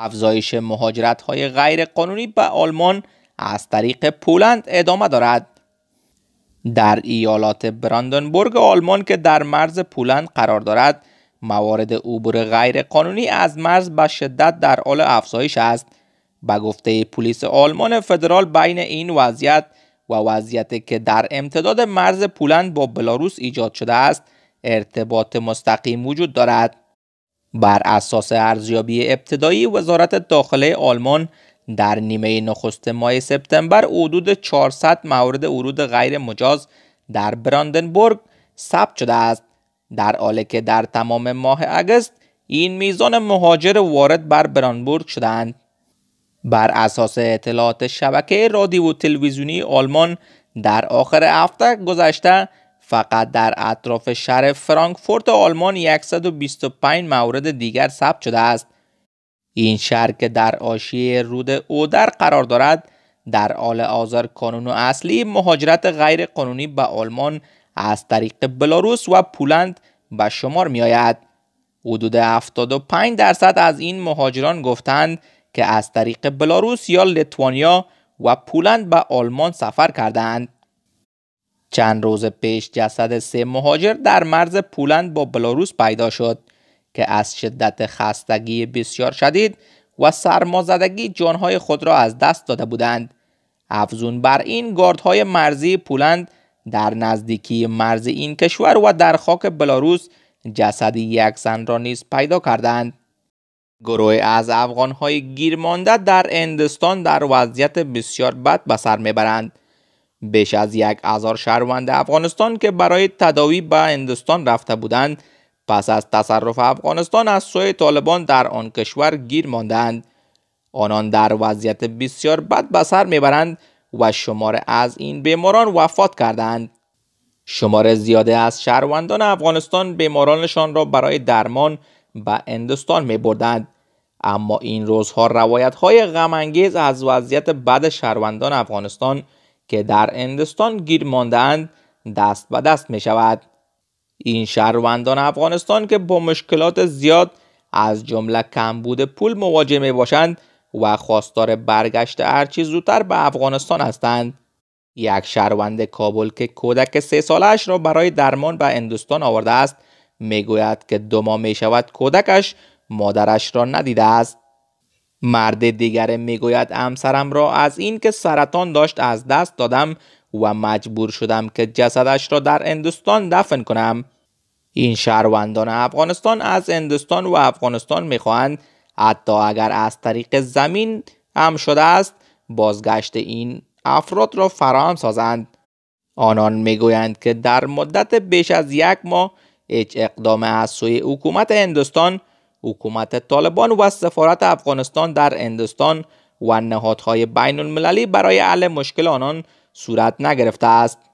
افزایش مهاجرت های غیر قانونی به آلمان از طریق پولند ادامه دارد. در ایالات براندنبورگ آلمان که در مرز پولند قرار دارد، موارد عبور غیر قانونی از مرز به شدت در حال افزایش است. به گفته پلیس آلمان فدرال بین این وضعیت و وضعیتی که در امتداد مرز پولند با بلاروس ایجاد شده است ارتباط مستقیم وجود دارد بر اساس ارزیابی ابتدایی وزارت داخله آلمان در نیمه نخست ماه سپتامبر حدود 400 مورد ورود غیر مجاز در براندنبورگ ثبت شده است در حالی که در تمام ماه اگست این میزان مهاجر وارد بر براندنبورگ شدند بر اساس اطلاعات شبکه رادیو و تلویزیونی آلمان در آخر هفته گذشته فقط در اطراف شهر فرانکفورت آلمان 125 مورد دیگر ثبت شده است. این شهر که در آشیه رود اودر قرار دارد در حال آزار کانون اصلی مهاجرت غیر قانونی به آلمان از طریق بلاروس و پولند به شمار می آید. حدود 75 درصد از این مهاجران گفتند که از طریق بلاروس یا لیتوانیا و پولند به آلمان سفر کردند. چند روز پیش جسد سه مهاجر در مرز پولند با بلاروس پیدا شد که از شدت خستگی بسیار شدید و سرمازدگی جانهای خود را از دست داده بودند. افزون بر این گاردهای مرزی پولند در نزدیکی مرز این کشور و در خاک بلاروس جسد یک زن را نیز پیدا کردند. گروه از افغانهای گیرمانده در اندستان در وضعیت بسیار بد به سر میبرند بیش از یک هزار شهروند افغانستان که برای تداوی به اندستان رفته بودند پس از تصرف افغانستان از سوی طالبان در آن کشور گیر ماندند آنان در وضعیت بسیار بد به سر میبرند و شمار از این بیماران وفات کردند شمار زیاده از شهروندان افغانستان بیمارانشان را برای درمان به اندوستان می بردند اما این روزها روایت های غمانگیز از وضعیت بد شهروندان افغانستان که در اندستان گیر ماندهاند دست به دست می شود. این شهروندان افغانستان که با مشکلات زیاد از جمله کمبود پول مواجه می باشند و خواستار برگشت هرچی زودتر به افغانستان هستند. یک شهروند کابل که کودک سه سالش را برای درمان به اندوستان آورده است میگوید که دما می شود کودکش مادرش را ندیده است مرد دیگر میگوید امسرم را از اینکه سرطان داشت از دست دادم و مجبور شدم که جسدش را در هندوستان دفن کنم این شهروندان افغانستان از هندوستان و افغانستان میخواهند حتی اگر از طریق زمین هم شده است بازگشت این افراد را فراهم سازند آنان میگویند که در مدت بیش از یک ماه هیچ اقدام از سوی حکومت هندوستان حکومت طالبان و سفارت افغانستان در اندستان و نهادهای بین المللی برای حل مشکل آنان صورت نگرفته است